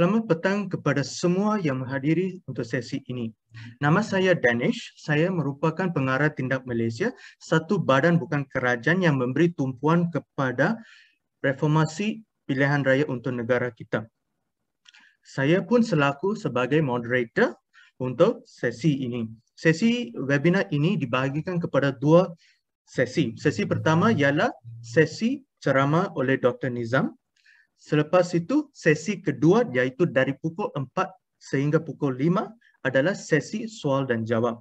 Selamat petang kepada semua yang menghadiri untuk sesi ini. Nama saya Danish, saya merupakan pengarah tindak Malaysia, satu badan bukan kerajaan yang memberi tumpuan kepada reformasi pilihan raya untuk negara kita. Saya pun selaku sebagai moderator untuk sesi ini. Sesi webinar ini dibahagikan kepada dua sesi. Sesi pertama ialah sesi ceramah oleh Dr. Nizam Selepas itu, sesi kedua iaitu dari pukul 4 sehingga pukul 5 adalah sesi soal dan jawab.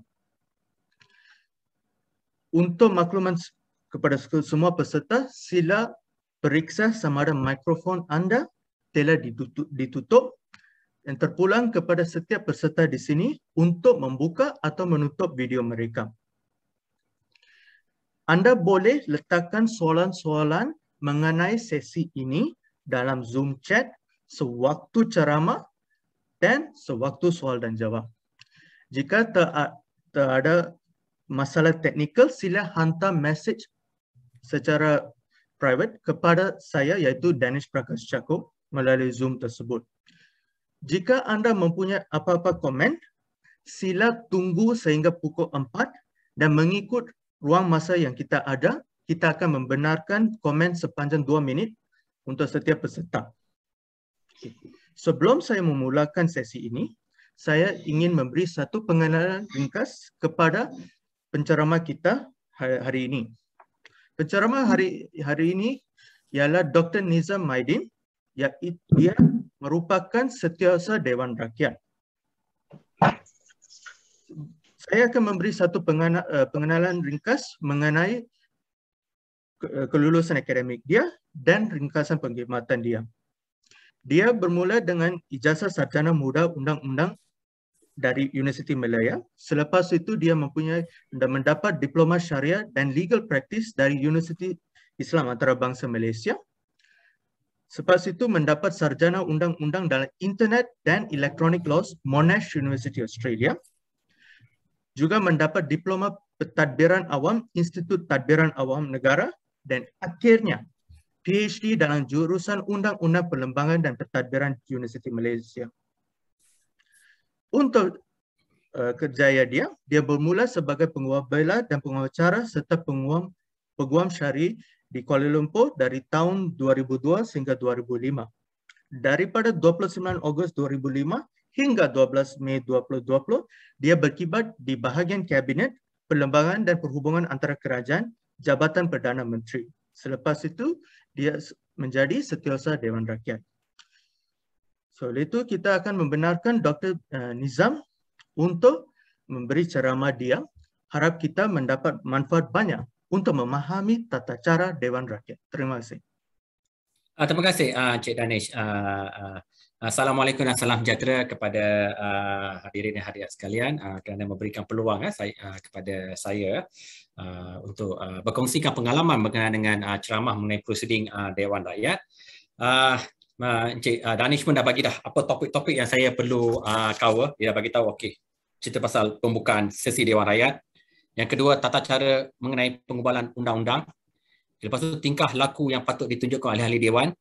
Untuk makluman kepada semua peserta, sila periksa sama ada mikrofon anda telah ditutup dan terpulang kepada setiap peserta di sini untuk membuka atau menutup video mereka. Anda boleh letakkan soalan-soalan mengenai sesi ini dalam Zoom chat sewaktu ceramah dan sewaktu soal dan jawab. Jika ter, ada masalah teknikal sila hantar message secara private kepada saya iaitu Danish Prakash Cakup melalui Zoom tersebut. Jika anda mempunyai apa-apa komen, sila tunggu sehingga pukul 4 dan mengikut ruang masa yang kita ada, kita akan membenarkan komen sepanjang 2 minit untuk setiap peserta. Okay. Sebelum saya memulakan sesi ini, saya ingin memberi satu pengenalan ringkas kepada penceramah kita ha-, hari ini. Penceramah hari hari ini ialah Dr. Nizam Maidin iaitu dia merupakan setiausaha Dewan Rakyat. Saya akan memberi satu eh, pengenalan ringkas mengenai kelulusan akademik dia dan ringkasan pengkhidmatan dia. Dia bermula dengan ijazah sarjana muda undang-undang dari Universiti Malaya. Selepas itu dia mempunyai dan mendapat diploma syariah dan legal practice dari Universiti Islam Antarabangsa Malaysia. Selepas itu mendapat sarjana undang-undang dalam internet dan electronic laws Monash University Australia. Juga mendapat diploma pentadbiran awam Institut Tadbiran Awam Negara dan akhirnya PhD dalam jurusan Undang-Undang Perlembangan dan Pertadbiran Universiti Malaysia. Untuk uh, kerjaya dia, dia bermula sebagai penguam bela dan pengacara serta penguam peguam syari di Kuala Lumpur dari tahun 2002 sehingga 2005. Daripada 29 Ogos 2005 hingga 12 Mei 2020, dia berkibat di bahagian Kabinet, Perlembangan dan Perhubungan Antara Kerajaan, Jabatan Perdana Menteri. Selepas itu, dia menjadi setiausaha Dewan Rakyat. So, oleh itu kita akan membenarkan Dr. Eh, Nizam untuk memberi ceramah dia. Harap kita mendapat manfaat banyak untuk memahami tata cara Dewan Rakyat. Terima kasih. Uh, terima kasih uh, Cik Danish. Uh, uh, Assalamualaikum dan salam sejahtera kepada uh, hadirin dan hadirat sekalian uh, kerana memberikan peluang uh, saya, uh, kepada saya Uh, untuk uh, berkongsikan pengalaman berkenaan dengan uh, ceramah mengenai proceeding uh, Dewan Rakyat. Uh, uh, Encik uh, Danish pun dah bagi dah apa topik-topik yang saya perlu uh, cover. Dia dah bagi tahu, okey, cerita pasal pembukaan sesi Dewan Rakyat. Yang kedua, tata cara mengenai pengubalan undang-undang. Lepas tu tingkah laku yang patut ditunjukkan oleh ahli Dewan.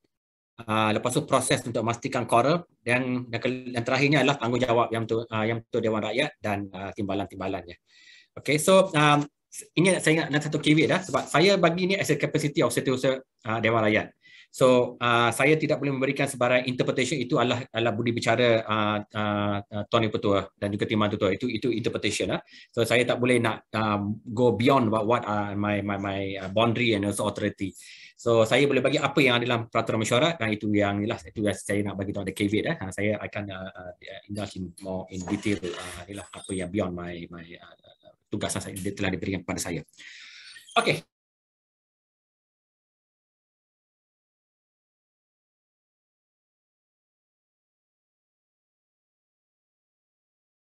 Uh, lepas tu proses untuk memastikan korup dan yang, yang terakhirnya adalah tanggungjawab yang untuk uh, yang untuk Dewan Rakyat dan uh, timbalan-timbalannya. Okey, so um, ini saya ingat ada satu caveat dah sebab saya bagi ni as a capacity of setiausaha uh, ah, Dewan Rakyat. So uh, saya tidak boleh memberikan sebarang interpretation itu adalah adalah budi bicara uh, uh, Tuan Yang Pertua dan juga Timan Tutua. Itu itu interpretation lah. So saya tak boleh nak uh, go beyond about what uh, my my my uh, boundary and also authority. So saya boleh bagi apa yang ada dalam peraturan mesyuarat dan itu yang ialah itu yang saya nak bagi tahu ada caveat eh. Saya akan uh, indulge in more in detail uh, ialah apa yang beyond my my uh, tugas yang saya, telah diberikan kepada saya. Okey.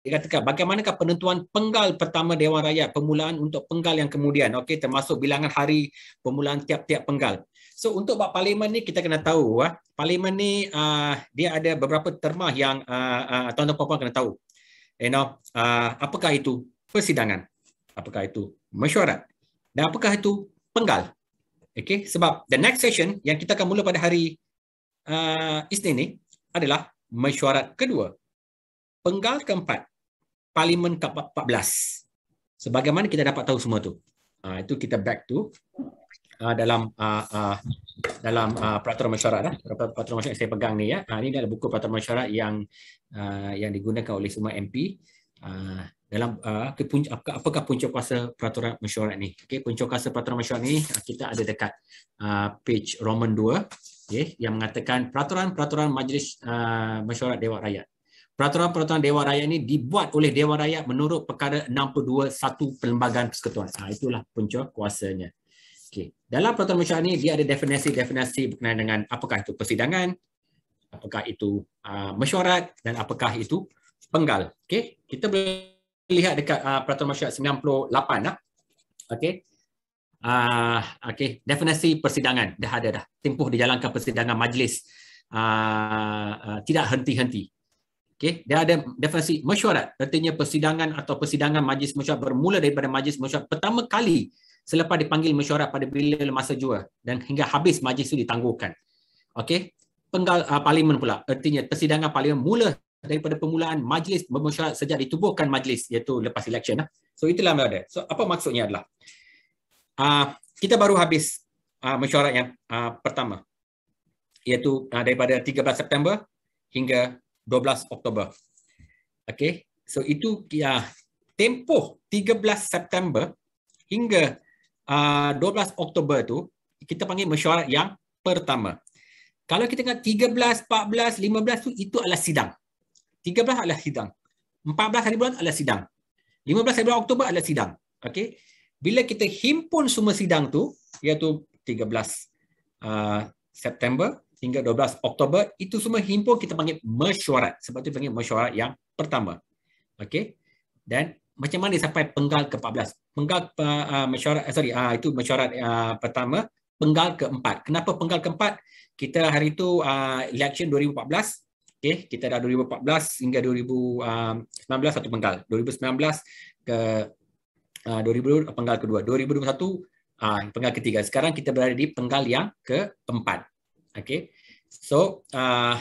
Dia katakan bagaimanakah penentuan penggal pertama Dewan Rakyat pemulaan untuk penggal yang kemudian okey termasuk bilangan hari pemulaan tiap-tiap penggal. So untuk buat parlimen ni kita kena tahu ah parlimen ni uh, dia ada beberapa terma yang uh, uh, tuan-tuan puan-puan kena tahu. You know, uh, apakah itu? persidangan. Apakah itu mesyuarat? Dan apakah itu penggal? Okey, sebab the next session yang kita akan mula pada hari uh, Isnin ini adalah mesyuarat kedua. Penggal keempat, Parlimen ke-14. Sebagaimana kita dapat tahu semua tu? Uh, itu kita back to uh, dalam uh, uh, dalam uh, peraturan mesyuarat lah. Peraturan mesyuarat yang saya pegang ni ya. Uh, ini adalah buku peraturan mesyuarat yang uh, yang digunakan oleh semua MP Ah, dalam uh, apa apakah puncak kuasa peraturan mesyuarat ni okey puncak kuasa peraturan mesyuarat ni ah, kita ada dekat uh, page roman 2 okey yang mengatakan peraturan-peraturan majlis uh, mesyuarat dewan rakyat peraturan-peraturan dewan rakyat ni dibuat oleh dewan rakyat menurut perkara 621 satu perlembagaan persekutuan ha, itulah puncak kuasanya okey dalam peraturan mesyuarat ni dia ada definisi-definisi berkenaan dengan apakah itu persidangan apakah itu uh, mesyuarat dan apakah itu penggal. Okey, kita boleh lihat dekat uh, peraturan masyarakat 98 ah. Okey. Ah uh, okey, definisi persidangan dah ada dah. Tempoh dijalankan persidangan majlis uh, uh, tidak henti-henti. Okey, dia ada definisi mesyuarat. Artinya persidangan atau persidangan majlis mesyuarat bermula daripada majlis mesyuarat pertama kali selepas dipanggil mesyuarat pada bila masa jua dan hingga habis majlis itu ditangguhkan. Okey. Penggal uh, parlimen pula. Artinya persidangan parlimen mula daripada permulaan majlis bermesyuarat sejak ditubuhkan majlis iaitu lepas election lah. So itulah ada. So apa maksudnya adalah uh, kita baru habis uh, mesyuarat yang uh, pertama iaitu uh, daripada 13 September hingga 12 Oktober. Okay, so itu uh, tempoh 13 September hingga uh, 12 Oktober tu kita panggil mesyuarat yang pertama. Kalau kita ingat 13, 14, 15 tu itu adalah sidang. 13 adalah sidang. 14 hari bulan adalah sidang. 15 hari bulan Oktober adalah sidang. Okey. Bila kita himpun semua sidang tu iaitu 13 uh, September hingga 12 Oktober itu semua himpun kita panggil mesyuarat. Sebab tu panggil mesyuarat yang pertama. Okey. Dan macam mana sampai penggal ke-14? Penggal uh, uh, mesyuarat sorry uh, itu mesyuarat uh, pertama, penggal keempat. Kenapa penggal keempat? Kita hari itu uh, election 2014 Okay, kita dah 2014 hingga 2019 satu penggal. 2019 ke uh, ah, 2000 penggal kedua. 2021 uh, ah, penggal ketiga. Sekarang kita berada di penggal yang keempat. Okay. So, uh,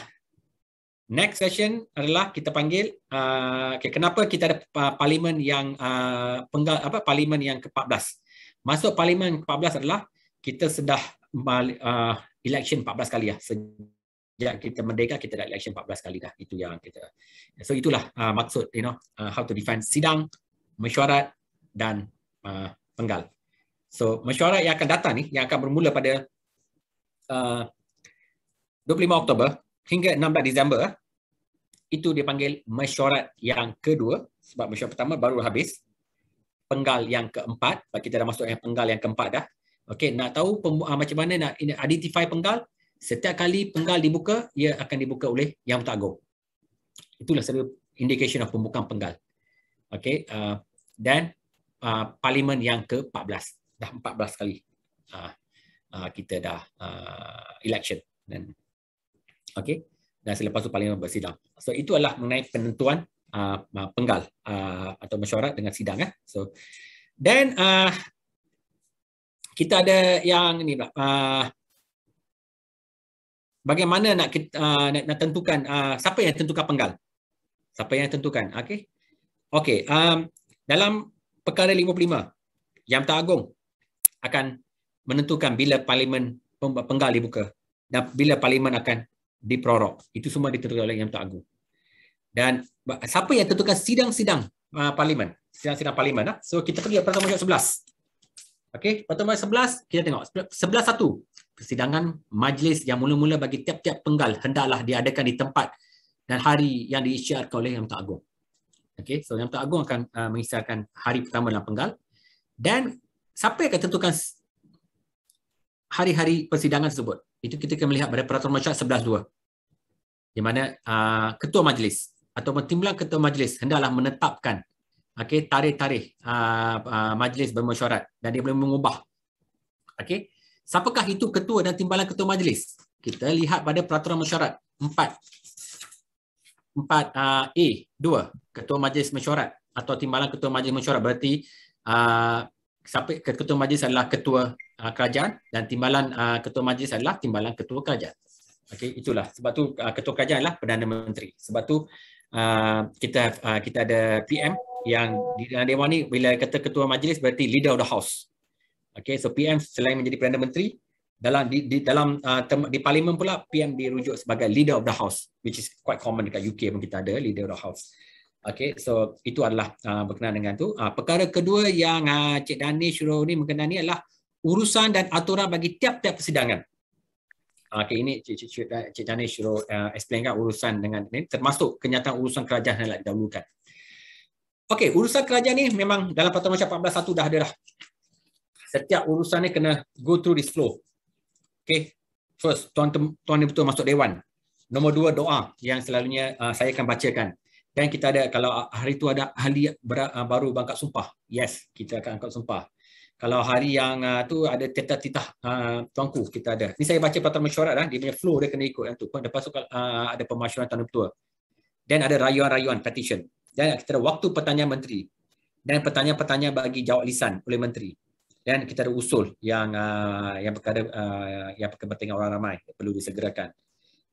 next session adalah kita panggil uh, okay, kenapa kita ada uh, parlimen yang uh, penggal apa parlimen yang ke-14. Masuk parlimen ke-14 adalah kita sudah uh, election 14 kali ya sejak sejak kita merdeka kita dah election 14 kali dah itu yang kita so itulah uh, maksud you know uh, how to define sidang mesyuarat dan uh, penggal so mesyuarat yang akan datang ni yang akan bermula pada uh, 25 Oktober hingga 16 Disember itu dipanggil mesyuarat yang kedua sebab mesyuarat pertama baru habis penggal yang keempat kita dah masuk yang penggal yang keempat dah Okey, nak tahu pem- uh, macam mana nak identify penggal, setiap kali penggal dibuka, ia akan dibuka oleh yang agung. Itulah satu indication of pembukaan penggal. Okay, dan uh, uh, parlimen yang ke-14. Dah 14 kali uh, uh, kita dah uh, election. Dan, okay, dan selepas itu parlimen bersidang. So, itu adalah mengenai penentuan uh, uh, penggal uh, atau mesyuarat dengan sidang. Eh. So, then uh, kita ada yang ini pula. Uh, bagaimana nak kita uh, nak, nak tentukan uh, siapa yang tentukan penggal siapa yang tentukan okey okey um, dalam perkara 55 yang Agung akan menentukan bila parlimen penggal dibuka dan bila parlimen akan diprorok itu semua ditentukan oleh yang Agung. dan siapa yang tentukan sidang-sidang uh, parlimen sidang-sidang parlimen ah so kita pergi pertama masuk 11 okey pertama masuk 11 kita tengok 11 satu persidangan majlis yang mula-mula bagi tiap-tiap penggal hendaklah diadakan di tempat dan hari yang diisyarkan oleh Yang Agung. Okey, so Yang Agung akan uh, mengisyarkan hari pertama dalam penggal dan siapa yang akan tentukan hari-hari persidangan tersebut? Itu kita akan melihat pada peraturan masyarakat 11.2 di mana uh, ketua majlis atau timbalan ketua majlis hendaklah menetapkan okey tarikh-tarikh uh, uh, majlis bermesyuarat dan dia boleh mengubah okey Siapakah itu ketua dan timbalan ketua majlis? Kita lihat pada peraturan mesyuarat 4. 4 uh, A 2 ketua majlis mesyuarat atau timbalan ketua majlis mesyuarat berarti uh, ketua majlis adalah ketua uh, kerajaan dan timbalan uh, ketua majlis adalah timbalan ketua kerajaan. Okey itulah sebab tu uh, ketua kerajaan adalah perdana menteri. Sebab tu uh, kita uh, kita ada PM yang di dalam dewan ni bila kata ketua majlis berarti leader of the house Okay, so PM selain menjadi Perdana Menteri dalam di, di dalam uh, term, di parlimen pula PM dirujuk sebagai leader of the house which is quite common dekat UK pun kita ada leader of the house. Okay, so itu adalah uh, berkenaan dengan tu. Uh, perkara kedua yang uh, Cik Danish Shuro ni berkenaan ni adalah urusan dan aturan bagi tiap-tiap persidangan. Okay, ini Cik, Cik, Cik, Cik Danish Shuro uh, explainkan urusan dengan ini termasuk kenyataan urusan kerajaan yang telah didahulukan. Okey, urusan kerajaan ni memang dalam Pertama Macam 14.1 dah ada dah setiap urusan ni kena go through this flow. Okay. First, tuan, tuan ni betul masuk dewan. Nombor dua, doa yang selalunya uh, saya akan bacakan. Dan kita ada, kalau hari tu ada ahli ber, uh, baru bangkat sumpah. Yes, kita akan angkat sumpah. Kalau hari yang uh, tu ada titah-titah uh, tuanku, kita ada. Ni saya baca patah mesyuarat dah. Dia punya flow dia kena ikut. Yang tu. Lepas tu uh, ada pemasyuran tuan betul. Dan ada rayuan-rayuan, petition. Dan kita ada waktu pertanyaan menteri. Dan pertanyaan-pertanyaan bagi jawab lisan oleh menteri dan kita ada usul yang uh, yang perkara uh, yang kepentingan orang ramai perlu disegerakan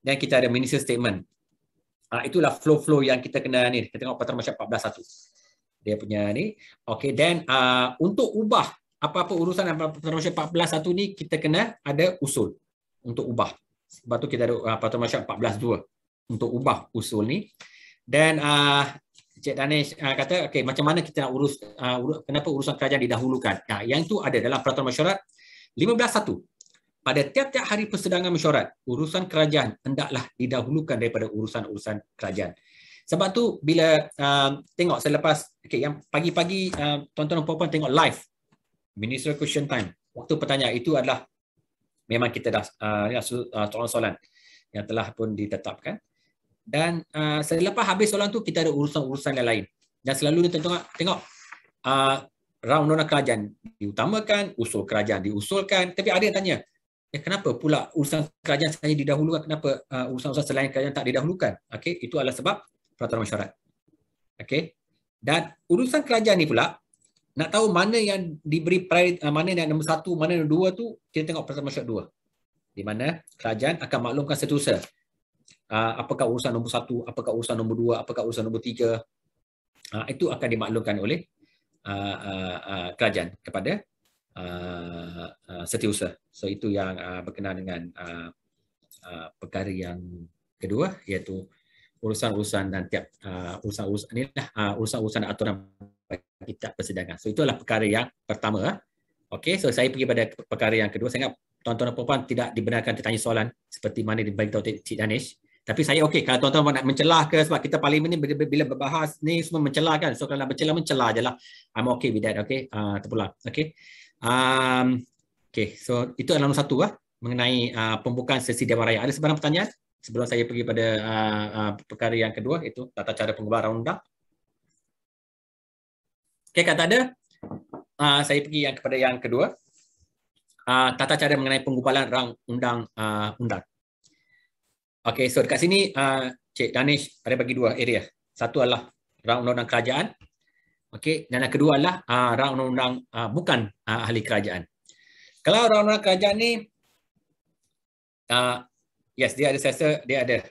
dan kita ada minister statement uh, itulah flow-flow yang kita kena ni kita tengok pasal masyarakat 14 satu dia punya ni okey dan uh, untuk ubah apa-apa urusan yang pasal masyarakat 14 satu ni kita kena ada usul untuk ubah sebab tu kita ada uh, pasal masyarakat 14 dua untuk ubah usul ni dan uh, Cik Danish uh, kata okay, macam mana kita nak urus uh, kenapa urusan kerajaan didahulukan. Nah, yang itu ada dalam peraturan mesyuarat 15.1. Pada tiap-tiap hari persidangan mesyuarat, urusan kerajaan hendaklah didahulukan daripada urusan-urusan kerajaan. Sebab tu bila uh, tengok selepas okay, yang pagi-pagi uh, tuan-tuan dan puan-puan tengok live Minister Question Time. Waktu pertanya itu adalah memang kita dah ya, uh, soalan-soalan yang telah pun ditetapkan dan uh, selepas habis soalan tu kita ada urusan-urusan yang lain dan selalu tengok tengok tengok uh, round round kerajaan diutamakan usul kerajaan diusulkan tapi ada yang tanya ya kenapa pula urusan kerajaan saja didahulukan kenapa uh, urusan-urusan selain kerajaan tak didahulukan okey itu adalah sebab peraturan masyarakat okey dan urusan kerajaan ni pula nak tahu mana yang diberi priori, uh, mana yang nombor satu, mana yang nombor dua tu kita tengok peraturan masyarakat dua di mana kerajaan akan maklumkan seterusnya uh, apakah urusan nombor satu, apakah urusan nombor dua, apakah urusan nombor tiga. Uh, itu akan dimaklumkan oleh uh, uh, uh, kerajaan kepada uh, uh, setiausaha. So itu yang uh, berkenaan dengan uh, uh, perkara yang kedua iaitu urusan-urusan dan tiap uh, urusan-urusan inilah uh, urusan-urusan aturan bagi tiap persidangan. So itulah perkara yang pertama. Okey, so saya pergi pada perkara yang kedua. Saya ingat tuan-tuan dan puan tidak dibenarkan ditanya soalan seperti mana diberitahu Cik Danish. Tapi saya okey kalau tuan-tuan nak mencelah ke sebab kita paling ini bila berbahas ni semua mencelah kan. So kalau nak mencelah mencelah je lah. I'm okay with that. Okay. Uh, terpulang. Okay. Um, okay. So itu adalah nombor satu lah mengenai uh, pembukaan sesi Dewan Raya. Ada sebarang pertanyaan sebelum saya pergi pada uh, uh, perkara yang kedua itu tata cara pengubah undang Okay, kata ada. Uh, saya pergi yang kepada yang kedua. Uh, tata cara mengenai pengubahan rang undang uh, undang. Okay, so dekat sini uh, Cik Danish ada bagi dua area. Satu adalah rang undang-undang kerajaan. Okay, dan yang kedua adalah uh, ah, rang undang-undang uh, bukan uh, ahli kerajaan. Kalau rang undang-undang kerajaan ni, uh, yes, dia ada sesa, dia ada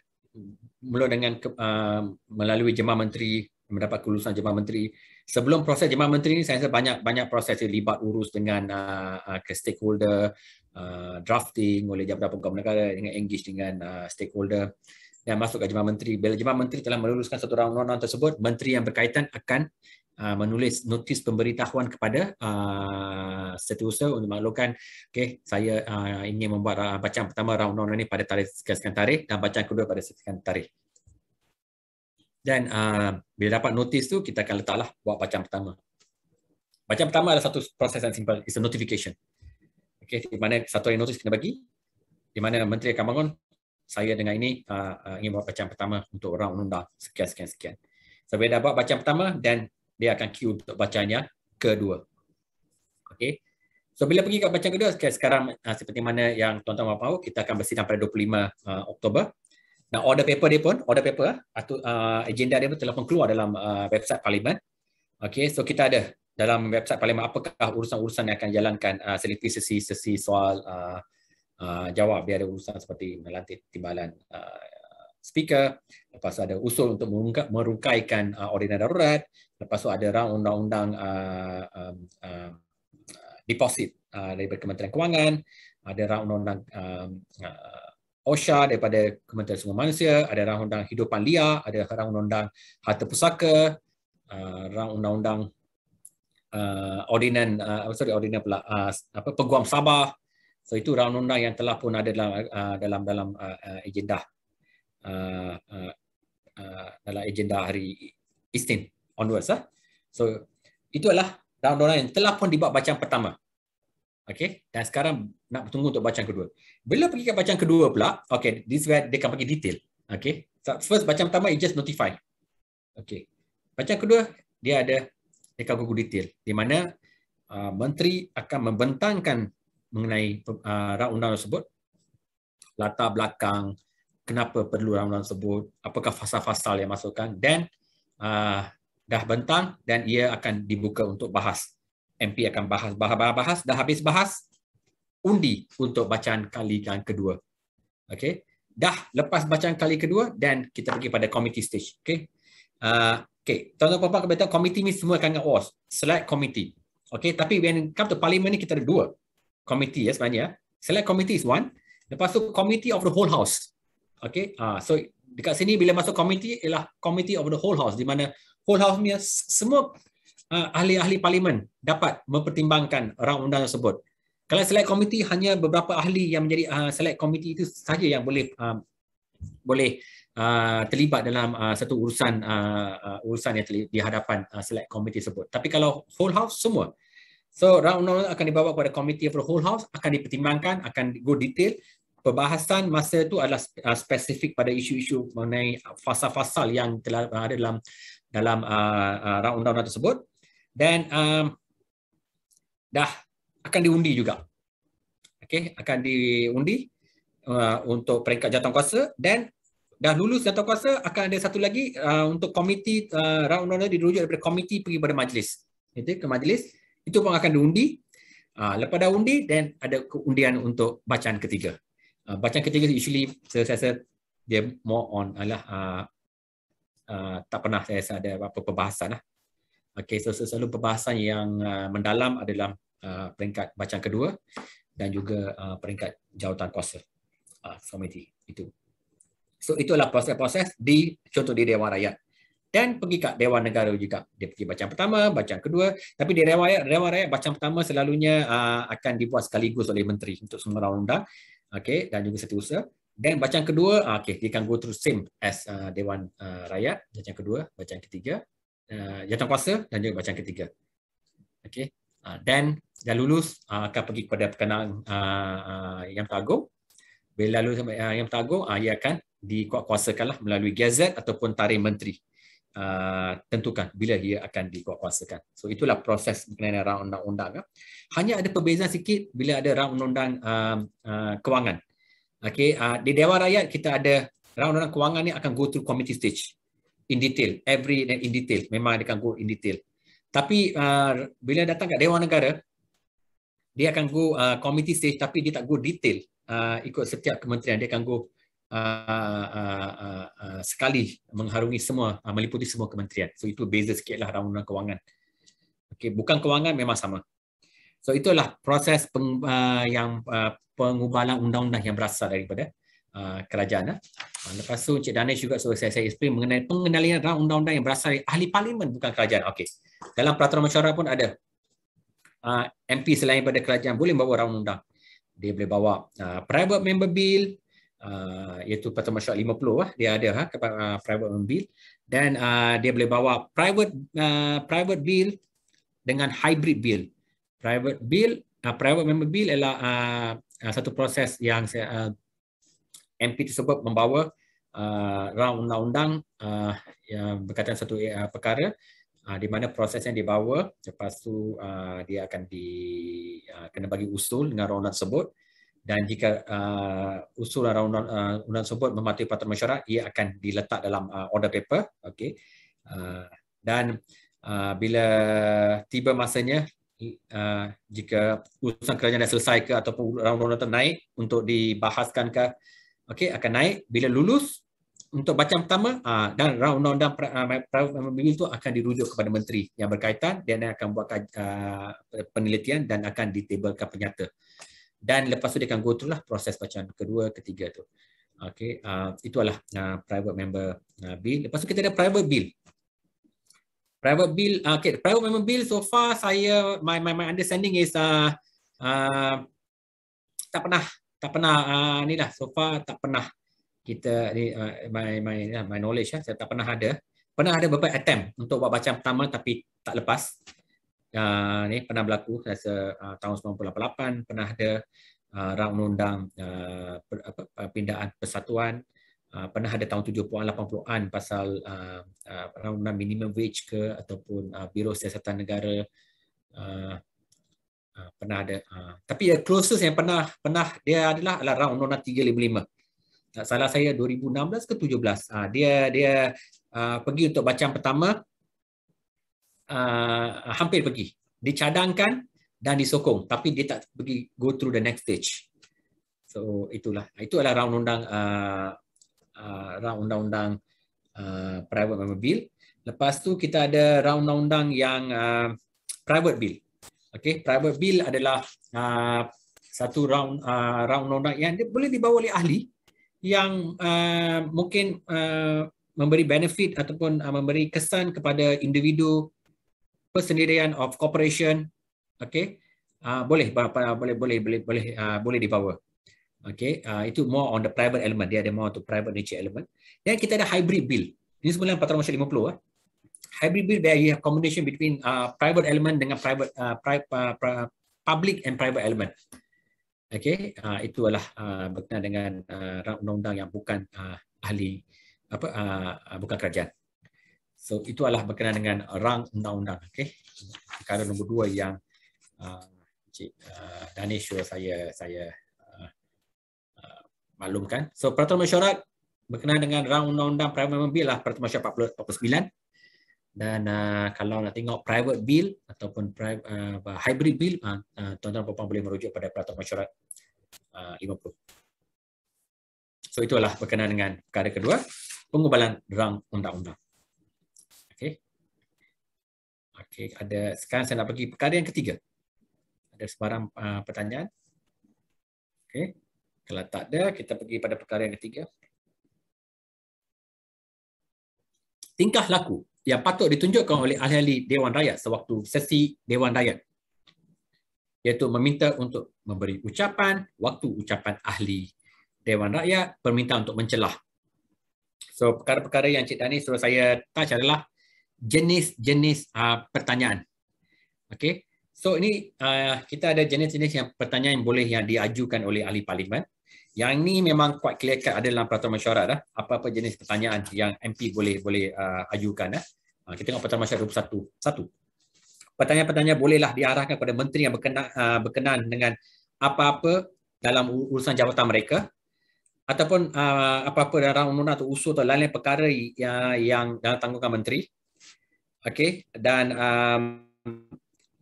mula dengan ke, uh, melalui jemaah menteri, mendapat kelulusan jemaah menteri. Sebelum proses jemaah menteri ini, saya rasa banyak banyak proses yang libat urus dengan uh, uh, ke stakeholder, uh, drafting oleh Jabatan Pegawai Negara dengan engage dengan uh, stakeholder dan masuk ke Jemaah Menteri. Bila Jemaah Menteri telah meluluskan satu round undang tersebut, Menteri yang berkaitan akan uh, menulis notis pemberitahuan kepada uh, setiausaha untuk maklumkan okay, saya uh, ingin membuat uh, bacaan pertama round undang ini pada tarikh sekian tarikh dan bacaan kedua pada sekian tarikh. Dan uh, bila dapat notis tu kita akan letaklah buat bacaan pertama. Bacaan pertama adalah satu proses yang simple, it's a notification okay, di mana satu hari notis kena bagi, di mana menteri akan bangun, saya dengan ini uh, uh, ingin buat bacaan pertama untuk orang undang sekian, sekian, sekian. So, bila dah buat bacaan pertama, dan dia akan queue untuk bacaan yang kedua. Okay. So, bila pergi ke bacaan kedua, okay, sekarang uh, seperti mana yang tuan-tuan mahu tahu, kita akan bersidang pada 25 uh, Oktober. Dan order paper dia pun, order paper, uh, agenda dia pun telah pun keluar dalam uh, website parlimen. Okay, so kita ada dalam website parlimen apakah urusan-urusan yang akan jalankan uh, seliti sesi-sesi soal uh, uh, jawab dia ada urusan seperti melantik timbalan uh, speaker, lepas tu ada usul untuk merungkaikan uh, ordinar darurat, lepas tu ada round undang-undang uh, um, uh, deposit uh, daripada Kementerian Kewangan, ada round undang-undang um, uh, OSHA daripada Kementerian Sumber Manusia, ada round undang hidupan liar, ada round undang harta pusaka, uh, undang-undang uh, ordinan uh, sorry ordinan pula uh, apa peguam Sabah so itu round undang yang telah pun ada dalam uh, dalam dalam uh, uh agenda uh, uh, uh, dalam agenda hari Isnin onwards uh. so itu adalah round undang yang telah pun dibuat bacaan pertama okey dan sekarang nak tunggu untuk bacaan kedua bila pergi ke bacaan kedua pula okey this where dia akan bagi detail okey so, first bacaan pertama it just notify okey bacaan kedua dia ada Eka Kuku Detail di mana uh, menteri akan membentangkan mengenai uh, undang-undang tersebut latar belakang kenapa perlu undang-undang tersebut apakah fasa-fasa yang masukkan dan uh, dah bentang dan ia akan dibuka untuk bahas MP akan bahas bahas bahas dah habis bahas undi untuk bacaan kali yang kedua okey dah lepas bacaan kali kedua dan kita pergi pada committee stage okey uh, Okay, tuan-tuan puan-puan kata komiti ni semua akan ingat oh, select committee. Okay, tapi when come to parliament ni kita ada dua komiti ya sebenarnya. Select komiti is one. Lepas tu komiti of the whole house. Okay, ah uh, so dekat sini bila masuk komiti ialah komiti of the whole house di mana whole house ni semua uh, ahli-ahli parlimen dapat mempertimbangkan orang undang tersebut. Kalau select committee hanya beberapa ahli yang menjadi uh, select committee itu sahaja yang boleh uh, boleh uh, Uh, terlibat dalam uh, satu urusan uh, uh, urusan yang dihadapan hadapan uh, select committee tersebut. Tapi kalau whole house semua. So round undang akan dibawa kepada committee of whole house akan dipertimbangkan, akan go detail Pembahasan masa itu adalah uh, spesifik pada isu-isu mengenai fasa-fasa yang telah uh, ada dalam dalam uh, round undang tersebut dan um, dah akan diundi juga. Okey, akan diundi uh, untuk peringkat jawatankuasa dan dah lulus jatuh kuasa akan ada satu lagi uh, untuk komiti uh, round undang-undang dirujuk daripada komiti pergi kepada majlis itu ke majlis itu pun akan diundi uh, lepas dah undi dan ada keundian untuk bacaan ketiga uh, bacaan ketiga usually saya rasa dia more on adalah uh, uh, tak pernah saya rasa ada apa-apa perbahasan lah. Okay, so selalu perbahasan yang uh, mendalam adalah uh, peringkat bacaan kedua dan juga uh, peringkat jawatan kuasa uh, komiti itu. So itulah proses-proses di contoh di Dewan Rakyat. Dan pergi ke Dewan Negara juga. Dia pergi bacaan pertama, bacaan kedua. Tapi di Dewan Rakyat, Dewan Rakyat bacaan pertama selalunya uh, akan dibuat sekaligus oleh Menteri untuk semua orang undang. Okay, dan juga setiap usaha. Dan bacaan kedua, okay, dia akan go through same as uh, Dewan uh, Rakyat. Bacaan kedua, bacaan ketiga. Uh, jatuh kuasa dan juga bacaan ketiga. Okay. Dan uh, dah lulus uh, akan pergi kepada perkenaan uh, uh, yang teragung. Bila lulus uh, yang teragung, uh, ia akan dikuatkuasakan melalui gazet ataupun tarikh menteri Uh, tentukan bila dia akan dikuatkuasakan. So itulah proses berkenaan raun undang-undang. Hanya ada perbezaan sikit bila ada raun undang-undang uh, uh, kewangan. Okay, uh, di Dewan Rakyat kita ada raun undang kewangan ni akan go through committee stage in detail, every in detail. Memang dia akan go in detail. Tapi uh, bila datang ke Dewan Negara, dia akan go uh, committee stage tapi dia tak go detail uh, ikut setiap kementerian. Dia akan go uh, uh, uh, uh, sekali mengharungi semua uh, meliputi semua kementerian. So itu beza sikitlah rundown kewangan. Okey, bukan kewangan memang sama. So itulah proses peng, uh, yang uh, pengubahan undang-undang yang berasal daripada uh, kerajaan. Eh. Uh. Lepas tu Encik Danish juga suruh saya, saya explain mengenai pengendalian dalam undang-undang yang berasal dari ahli parlimen bukan kerajaan. Okey. Dalam peraturan mesyuarat pun ada uh, MP selain daripada kerajaan boleh bawa undang-undang. Dia boleh bawa uh, private member bill, Ah, iaitu pertama shot 50 lah dia ada ha kepada uh, private bill dan uh, ah, dia boleh bawa private uh, private bill dengan hybrid bill private bill uh, private member bill ialah uh, uh, satu proses yang saya, uh, MP tersebut membawa uh, round undang-undang uh, yang berkaitan satu uh, perkara uh, di mana proses yang dibawa lepas tu uh, dia akan di uh, kena bagi usul dengan round tersebut dan jika uh, usulan undang-undang uh, undang tersebut mematuhi peraturan mesyuarat ia akan diletak dalam uh, order paper okey uh, dan uh, bila tiba masanya uh, jika urusan kerajaan dah selesai ke ataupun undang-undang naik untuk dibahaskan ke okey akan naik bila lulus untuk bacaan pertama uh, dan undang-undang pemilu uh, itu akan dirujuk kepada menteri yang berkaitan dan akan buat uh, penelitian dan akan ditabelkan penyata dan lepas tu dia akan go through lah proses macam kedua ketiga tu okey uh, itulah uh, private member uh, bill lepas tu kita ada private bill private bill uh, okey private member bill so far saya my my, my understanding is uh, uh, tak pernah tak pernah uh, ni lah so far tak pernah kita ni uh, my my my knowledge lah saya tak pernah ada pernah ada beberapa attempt untuk buat bacaan pertama tapi tak lepas uh, ni pernah berlaku rasa uh, tahun 1988 pernah ada uh, ah, rang undang uh, pindaan persatuan uh, pernah ada tahun 70-an 80-an pasal uh, rang undang minimum wage ke ataupun uh, biro siasatan negara uh, pernah ada tapi yang closest yang pernah pernah dia adalah adalah rang undang 355 tak salah saya 2016 ke 17 uh, dia dia pergi untuk bacaan pertama uh, hampir pergi. Dicadangkan dan disokong. Tapi dia tak pergi go through the next stage. So itulah. Itu adalah round undang uh, uh, round undang-undang uh, private member bill. Lepas tu kita ada round undang yang uh, private bill. Okay, private bill adalah uh, satu round uh, round undang yang dia boleh dibawa oleh ahli yang uh, mungkin uh, memberi benefit ataupun uh, memberi kesan kepada individu persendirian of corporation okey uh, ah, boleh boleh boleh boleh ah, boleh uh, boleh dipower okey uh, ah, itu more on the private element dia ada more to private nature element then kita ada hybrid bill ini semula 450. ah uh. hybrid bill where you have combination between uh, private element dengan private uh, pri- uh, public and private element okey uh, itulah uh, berkenaan dengan uh, undang-undang yang bukan uh, ahli apa uh, bukan kerajaan So itu adalah berkenaan dengan rang undang-undang. okay? Perkara nombor dua yang uh, Cik uh, Danish sure saya saya uh, uh, maklumkan. So peraturan masyarakat berkenaan dengan rang undang-undang private bill lah peraturan masyarakat 49 dan uh, kalau nak tengok private bill ataupun private, uh, hybrid bill uh, uh, tuan-tuan puan boleh merujuk pada peraturan masyarakat uh, 50. So itulah berkenaan dengan perkara kedua pengubalan rang undang-undang. Okey, ada sekarang saya nak pergi perkara yang ketiga. Ada sebarang uh, pertanyaan? Okey. Kalau tak ada, kita pergi pada perkara yang ketiga. Tingkah laku yang patut ditunjukkan oleh ahli-ahli Dewan Rakyat sewaktu sesi Dewan Rakyat iaitu meminta untuk memberi ucapan waktu ucapan ahli Dewan Rakyat, permintaan untuk mencelah. So perkara-perkara yang Cik Dani suruh saya touch adalah jenis-jenis uh, pertanyaan. Okey. So ini uh, kita ada jenis-jenis yang pertanyaan yang boleh yang diajukan oleh ahli parlimen. Yang ini memang kuat clear-cut ada dalam peraturan mesyuarat dah. Apa-apa jenis pertanyaan yang MP boleh boleh uh, ajukan dah. Uh, kita tengok peraturan mesyuarat 21. Satu. Pertanyaan-pertanyaan bolehlah diarahkan kepada menteri yang berkenaan, uh, berkenaan dengan apa-apa dalam urusan jawatan mereka ataupun uh, apa-apa dalam undang-undang atau usul atau lain-lain perkara ya, yang, yang dalam tanggungan menteri Okay, dan um,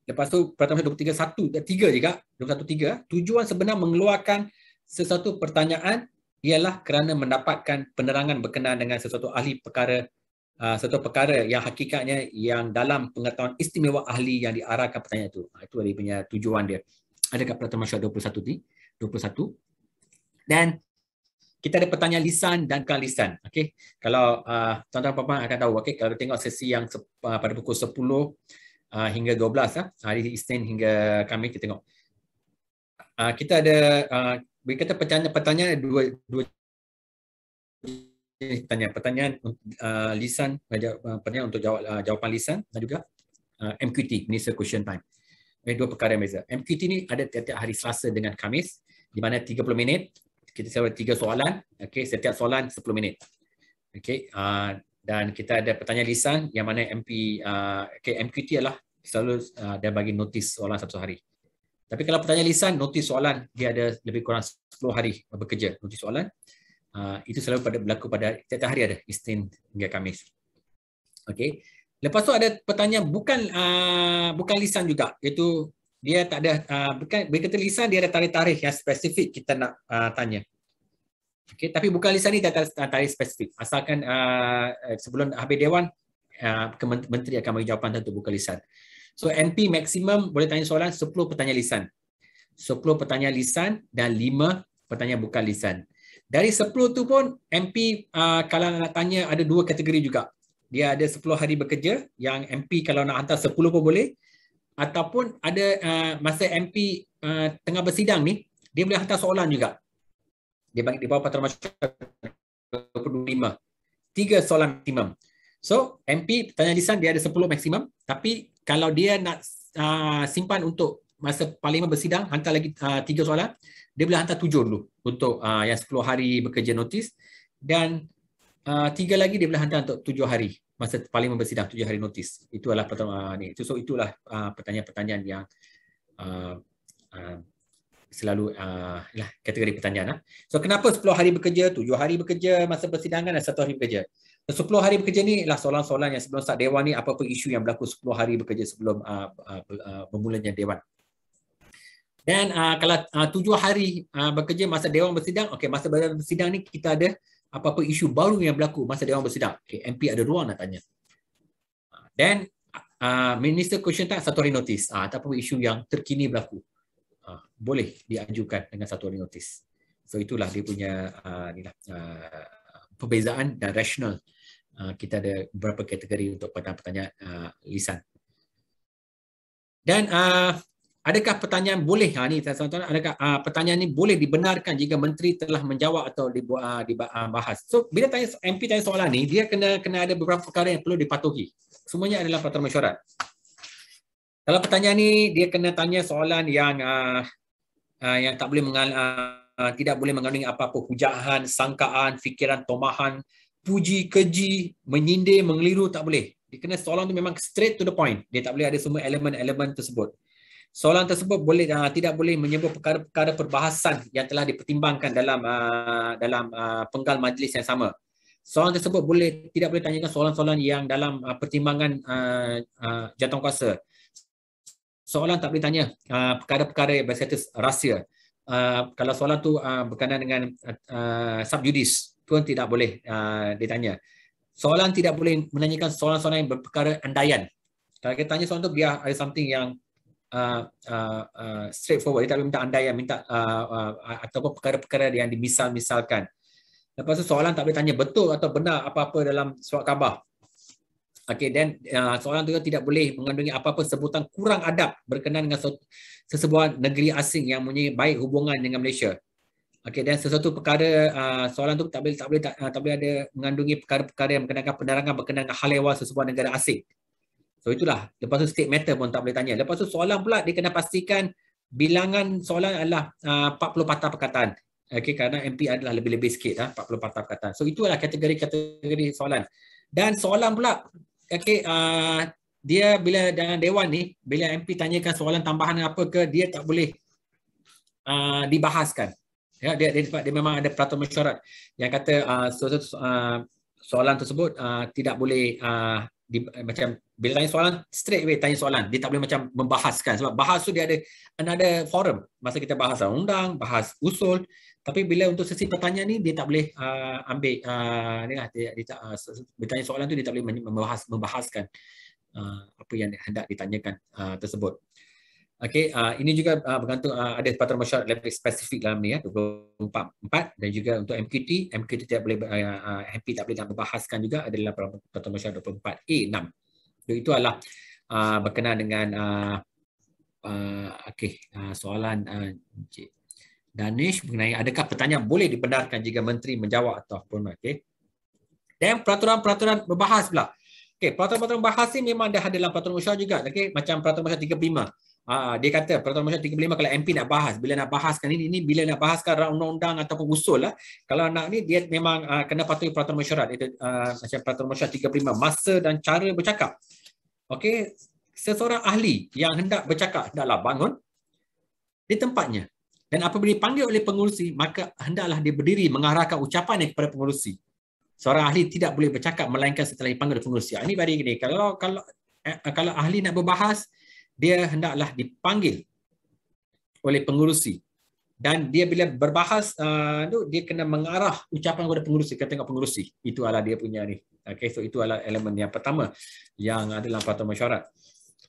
lepas tu peraturan 231 3 juga 213 tujuan sebenar mengeluarkan sesuatu pertanyaan ialah kerana mendapatkan penerangan berkenaan dengan sesuatu ahli perkara uh, sesuatu perkara yang hakikatnya yang dalam pengetahuan istimewa ahli yang diarahkan pertanyaan itu ha, itu dia punya tujuan dia ada peraturan peraturan 21 ni 21 dan kita ada pertanyaan lisan dan kalisan. lisan. Okay. Kalau uh, tuan-tuan puan-puan akan tahu, okay, kalau tengok sesi yang uh, pada pukul 10 uh, hingga 12, uh, ah, hari Isnin hingga Khamis kita tengok. Uh, kita ada, uh, kita pertanyaan, pertanyaan dua, dua pertanyaan, pertanyaan uh, lisan, uh, uh, pertanyaan untuk jawab, uh, jawapan lisan dan juga uh, MQT, Minister Question Time. Ini dua perkara yang beza. MQT ni ada tiap-tiap hari Selasa dengan Khamis di mana 30 minit kita selalu tiga soalan. Okey, setiap soalan 10 minit. Okey, uh, dan kita ada pertanyaan lisan yang mana MP uh, ah, okay, MQT lah selalu uh, dia bagi notis soalan satu hari. Tapi kalau pertanyaan lisan, notis soalan dia ada lebih kurang 10 hari bekerja notis soalan. Uh, itu selalu pada berlaku pada setiap hari ada Isnin hingga Kamis, Okey. Lepas tu ada pertanyaan bukan uh, bukan lisan juga iaitu dia tak ada uh, bukan bila kata lisan dia ada tarikh-tarikh yang spesifik kita nak uh, tanya. Okey tapi bukan lisan ni tak ada ah, tarikh spesifik. Asalkan uh, sebelum habis dewan uh, menteri akan bagi jawapan tentu bukan lisan. So MP maksimum boleh tanya soalan 10 pertanyaan lisan. 10 pertanyaan lisan dan 5 pertanyaan bukan lisan. Dari 10 tu pun MP uh, kalau nak tanya ada dua kategori juga. Dia ada 10 hari bekerja yang MP kalau nak hantar 10 pun boleh ataupun ada uh, masa MP uh, tengah bersidang ni dia boleh hantar soalan juga dia bagi di bawah peraturan masyarakat 25 tiga soalan maksimum so MP tanya lisan dia ada 10 maksimum tapi kalau dia nak uh, simpan untuk masa parlimen bersidang hantar lagi uh, tiga soalan dia boleh hantar tujuh dulu untuk uh, yang 10 hari bekerja notis dan uh, tiga lagi dia boleh hantar untuk tujuh hari masa paling membersidang tujuh hari notis. Itulah pertanyaan uh, ni. So itulah ah, pertanyaan-pertanyaan yang ah, ah, selalu lah, kategori pertanyaan. Lah. So kenapa sepuluh hari bekerja, tujuh hari bekerja masa persidangan dan satu hari bekerja? So, hari bekerja ni lah soalan-soalan yang sebelum start Dewan ni apa-apa isu yang berlaku sepuluh hari bekerja sebelum uh, Dewan. Dan uh, kalau uh, 7 hari uh, bekerja masa Dewan bersidang, okay, masa Dewan bersidang ni kita ada apa-apa isu baru yang berlaku masa dia orang bersidang. Okay, eh, MP ada ruang nak tanya. Ah, then uh, minister question tak satu hari notis. uh, ah, tak apa isu yang terkini berlaku. Uh, boleh diajukan dengan satu hari notis. So itulah dia punya uh, inilah, uh, perbezaan dan rasional uh, kita ada beberapa kategori untuk pertanyaan uh, lisan. Dan uh, Adakah pertanyaan boleh ha ni tuan-tuan adakah uh, pertanyaan ni boleh dibenarkan jika menteri telah menjawab atau dibahas. Ha, ha, so bila tanya MP tanya soalan ni dia kena kena ada beberapa perkara yang perlu dipatuhi. Semuanya adalah peraturan mesyuarat. Kalau pertanyaan ni dia kena tanya soalan yang uh, uh, yang tak boleh mengal, uh, tidak boleh mengandungi apa-apa hujahan, sangkaan, fikiran tomahan, puji keji, menyindir, mengeliru tak boleh. Dia kena soalan tu memang straight to the point. Dia tak boleh ada semua elemen-elemen tersebut soalan tersebut boleh uh, tidak boleh menyebut perkara-perkara perbahasan yang telah dipertimbangkan dalam uh, dalam uh, penggal majlis yang sama. Soalan tersebut boleh tidak boleh tanyakan soalan-soalan yang dalam uh, pertimbangan uh, uh, jawatankuasa. Soalan tak boleh tanya uh, perkara-perkara bersifat rahsia. Uh, kalau soalan tu uh, berkenaan dengan uh, uh, sub judis pun tidak boleh uh, ditanya. Soalan tidak boleh menanyakan soalan-soalan yang berperkara andaian. Kalau kita tanya soalan tu biar ada something yang Uh, uh, uh, straightforward. Dia tak boleh minta anda yang minta uh, uh, uh, ataupun perkara-perkara yang dimisal-misalkan. Lepas tu soalan tak boleh tanya betul atau benar apa-apa dalam surat khabar. Okay, then uh, soalan tu tidak boleh mengandungi apa-apa sebutan kurang adab berkenaan dengan sesebuah negeri asing yang mempunyai baik hubungan dengan Malaysia. Okay, dan sesuatu perkara uh, soalan tu tak boleh tak boleh tak, uh, tak boleh ada mengandungi perkara-perkara yang berkenaan penerangan berkenaan hal ehwal sesebuah negara asing. So itulah. Lepas tu state matter pun tak boleh tanya. Lepas tu soalan pula dia kena pastikan bilangan soalan adalah ah, uh, 40 patah perkataan. okay kerana MP adalah lebih-lebih sikit ah uh, 40 patah perkataan. So itulah kategori-kategori soalan. Dan soalan pula okay uh, ah, dia bila dengan dewan ni bila MP tanyakan soalan tambahan apa ke dia tak boleh uh, dibahaskan. Ya dia dia, dia memang ada peraturan mesyuarat yang kata uh, so, so, uh, soalan tersebut uh, tidak boleh uh, di, eh, macam bila tanya soalan straight away tanya soalan dia tak boleh macam membahaskan sebab bahas tu dia ada another forum masa kita bahas undang bahas usul tapi bila untuk sesi pertanyaan ni dia tak boleh uh, ambil uh, lah dia, dia tak, uh, bertanya soalan tu dia tak boleh membahas membahaskan uh, apa yang hendak ditanyakan uh, tersebut Okay, uh, ah, ini juga uh, bergantung uh, ada peraturan masyarakat lebih spesifik dalam ni ya 24, 4 dan juga untuk MQT, MQT tidak boleh uh, uh, MP tak boleh nak membahaskan juga adalah peraturan masyarakat 24A6. Jadi itu adalah uh, berkenaan dengan uh, uh, okey, uh, soalan uh, Danish mengenai adakah pertanyaan boleh dibenarkan jika menteri menjawab atau pun okay Dan peraturan-peraturan berbahas pula. Okey, peraturan-peraturan bahas ni memang dah ada dalam peraturan masyarakat juga. Okay, macam peraturan masyarakat 35. Uh, dia kata Peraturan Malaysia 35 kalau MP nak bahas, bila nak bahaskan ini, ini bila nak bahaskan undang-undang ataupun usul lah, kalau nak ni dia memang uh, kena patuhi Peraturan Malaysia itu uh, macam Peraturan Malaysia 35 masa dan cara bercakap. Okey, seseorang ahli yang hendak bercakap hendaklah bangun di tempatnya dan apabila dipanggil oleh pengurusi maka hendaklah dia berdiri mengarahkan ucapannya kepada pengurusi. Seorang ahli tidak boleh bercakap melainkan setelah dipanggil oleh pengurusi. Ini bagi ini kalau kalau eh, kalau ahli nak berbahas dia hendaklah dipanggil oleh pengurusi dan dia bila berbahas uh, tu dia kena mengarah ucapan kepada pengurusi kata tengok pengurusi itu adalah dia punya ni okey so itu adalah elemen yang pertama yang ada dalam patuan mesyuarat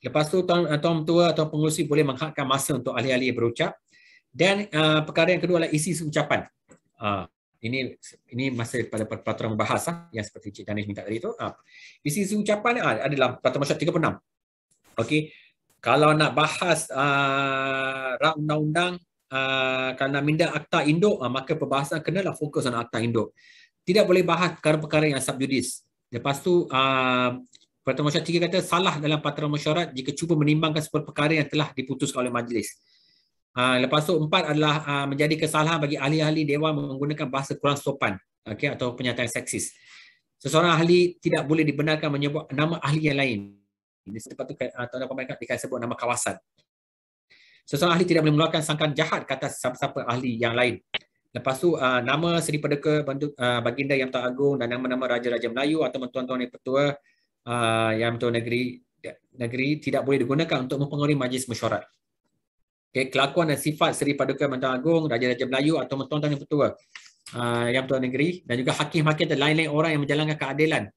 lepas tu tuan, uh, tuan tua atau pengurusi boleh menghadkan masa untuk ahli-ahli berucap dan uh, perkara yang kedua adalah isi ucapan uh, ini ini masih pada peraturan membahas ah, yang seperti Cik Danish minta tadi tu. Ah. Isi-isi ucapan ada ah, dalam peraturan masyarakat 36. Okey kalau nak bahas uh, ah, rak undang-undang uh, ah, kerana minda akta induk uh, maka perbahasan kenalah fokus on akta induk tidak boleh bahas perkara-perkara yang sub judis lepas tu uh, mesyuarat tiga kata salah dalam patra mesyuarat jika cuba menimbangkan sebuah perkara yang telah diputus oleh majlis uh, lepas tu empat adalah uh, menjadi kesalahan bagi ahli-ahli dewan menggunakan bahasa kurang sopan okay atau penyataan seksis seseorang ahli tidak boleh dibenarkan menyebut nama ahli yang lain ini sebab tu Tuan Dapat mereka dia sebut nama kawasan. Seseorang ahli tidak boleh mengeluarkan sangkaan jahat kata siapa-siapa ahli yang lain. Lepas tu uh, nama Seri Perdeka uh, Baginda Yang Tuan agung dan nama-nama Raja-Raja Melayu atau Tuan-Tuan yang Pertua uh, ah, Yang Tuan Negeri negeri tidak boleh digunakan untuk mempengaruhi majlis mesyuarat. Okay, kelakuan dan sifat Seri Paduka Mentang Agong, Raja-Raja Melayu atau Tuan-Tuan yang Pertua uh, Yang Tuan Negeri dan juga hakim-hakim dan lain-lain orang yang menjalankan keadilan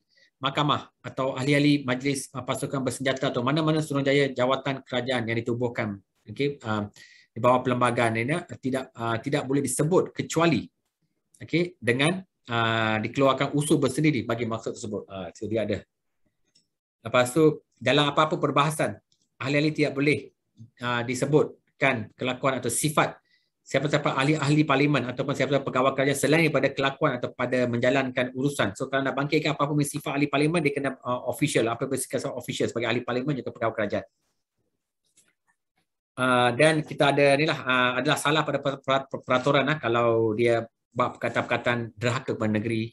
mahkamah atau ahli-ahli majlis uh, pasukan bersenjata atau mana-mana Suruhanjaya jawatan kerajaan yang ditubuhkan okey uh, di bawah perlembagaan ini uh, tidak uh, tidak boleh disebut kecuali okey dengan uh, dikeluarkan usul bersendiri bagi maksud tersebut uh, so dia ada lepas tu dalam apa-apa perbahasan ahli-ahli tidak boleh uh, disebutkan kelakuan atau sifat siapa-siapa ahli-ahli parlimen ataupun siapa-siapa pegawai kerajaan selain daripada kelakuan atau pada menjalankan urusan. So kalau nak bangkitkan apa-apa sifat ahli parlimen, dia kena uh, official. Lah. Apa pun sifat official sebagai ahli parlimen atau pegawai kerajaan. Uh, dan kita ada inilah uh, adalah salah pada peraturan lah, kalau dia buat perkataan-perkataan derhaka kepada negeri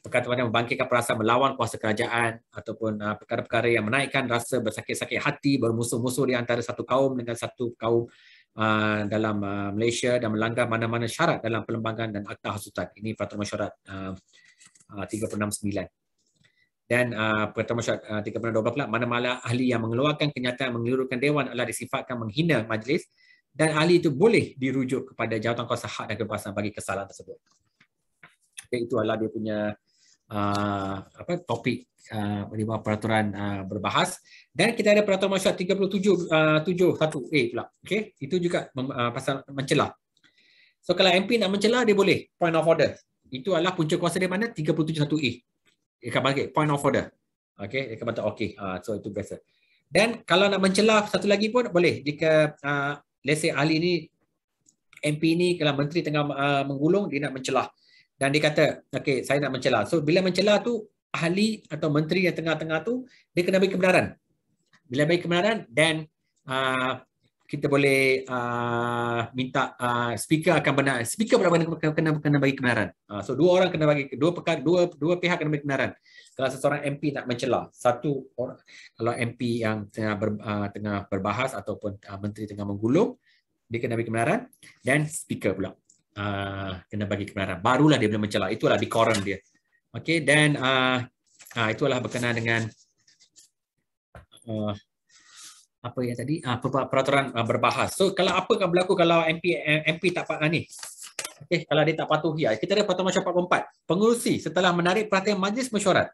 perkataan yang membangkitkan perasaan melawan kuasa kerajaan ataupun uh, perkara-perkara yang menaikkan rasa bersakit-sakit hati bermusuh-musuh di antara satu kaum dengan satu kaum uh, dalam uh, Malaysia dan melanggar mana-mana syarat dalam perlembagaan dan akta hasutan. Ini peraturan mesyuarat uh, uh, 369. Dan uh, ah, peraturan syarat uh, 312 pula, mana-mana ahli yang mengeluarkan kenyataan mengelurukan dewan adalah disifatkan menghina majlis dan ahli itu boleh dirujuk kepada jawatan kuasa hak dan kekuasaan bagi kesalahan tersebut. Jadi, itu adalah dia punya Ah, apa topik uh, peraturan uh, berbahas dan kita ada peraturan masyarakat 37 uh, 7 1 A pula okey itu juga mem, uh, pasal mencelah. so kalau MP nak mencelah dia boleh point of order itu adalah punca kuasa dia mana 37 1 A dia akan bagi point of order okay? dia akan kata okey uh, so itu biasa dan kalau nak mencelah satu lagi pun boleh jika uh, let's say ahli ni MP ni kalau menteri tengah uh, menggulung dia nak mencelah dan dia kata okey saya nak mencela so bila mencela tu ahli atau menteri yang tengah-tengah tu dia kena bagi kebenaran bila bagi kebenaran then uh, kita boleh uh, minta uh, speaker akan benar speaker pula kena kena, kena bagi kebenaran uh, so dua orang kena bagi dua pekat dua dua pihak kena bagi kebenaran kalau seseorang MP nak mencela satu orang kalau MP yang tengah ber, uh, tengah berbahas ataupun uh, menteri tengah menggulung dia kena bagi kebenaran dan speaker pula uh, kena bagi kebenaran. Barulah dia boleh mencelak. Itulah dekorum dia. Okay dan uh, uh, itulah berkenaan dengan uh, apa yang tadi uh, peraturan uh, berbahas. So kalau apa yang berlaku kalau MP MP tak pak uh, ni? Okay kalau dia tak patuh ya kita ada peraturan masyarakat 44. Pengurusi setelah menarik perhatian majlis mesyuarat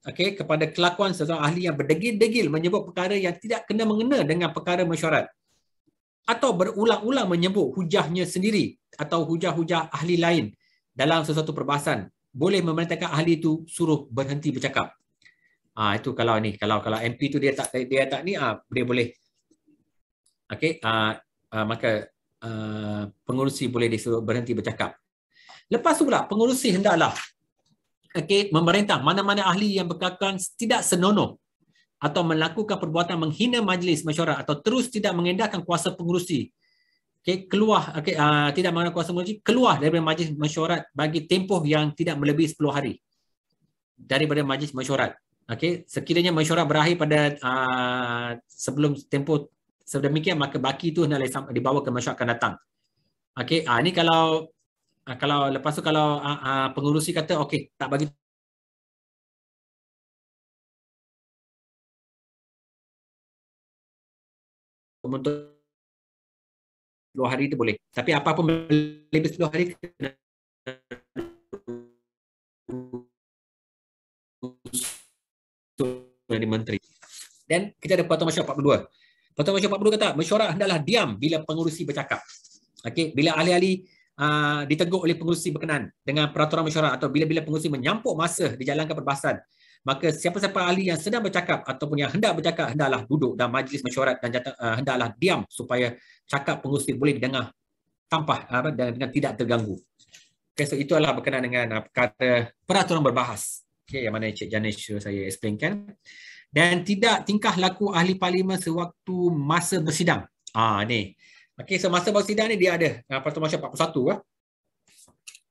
Okay, kepada kelakuan seorang ahli yang berdegil-degil menyebut perkara yang tidak kena mengena dengan perkara mesyuarat atau berulang-ulang menyebut hujahnya sendiri atau hujah-hujah ahli lain dalam sesuatu perbahasan boleh memerintahkan ahli itu suruh berhenti bercakap. ha, itu kalau ni kalau kalau MP tu dia tak dia tak ni ah ha, dia boleh. Okey ha, ha, maka ha, pengurusi boleh disuruh berhenti bercakap. Lepas tu pula pengurusi hendaklah okey memerintah mana-mana ahli yang berkakan tidak senonoh atau melakukan perbuatan menghina majlis mesyuarat atau terus tidak mengendahkan kuasa pengurusi okey keluar okey uh, tidak mengendahkan kuasa pengurusi keluar daripada majlis mesyuarat bagi tempoh yang tidak melebihi 10 hari daripada majlis mesyuarat okey sekiranya mesyuarat berakhir pada uh, sebelum tempoh sedemikian maka baki itu hendaklah dibawa ke mesyuarat akan datang okey uh, ini kalau kalau lepas tu kalau uh, uh, pengurusi kata okey tak bagi Kamu untuk 10 hari itu boleh. Tapi apa pun lebih 10 hari kena dari menteri. Dan kita ada Pertama Masyarakat 42. Pertama Masyarakat 42 kata, mesyuarat adalah diam bila pengurusi bercakap. Okay? Bila ahli-ahli Uh, ditegur oleh pengurusi berkenan dengan peraturan mesyuarat atau bila-bila pengurusi menyampuk masa dijalankan perbahasan maka siapa-siapa ahli yang sedang bercakap ataupun yang hendak bercakap hendaklah duduk dalam majlis mesyuarat dan jatuh, uh, eh, hendaklah diam supaya cakap pengerusi boleh didengar tanpa uh, dan dengan tidak terganggu. Okay, so itu adalah berkenaan dengan uh, eh, kata peraturan berbahas. Okay, yang mana Cik Janish saya explainkan. Dan tidak tingkah laku ahli parlimen sewaktu masa bersidang. Ah ni. Okay, semasa so bersidang ni dia ada uh, peraturan masyarakat 41 ah.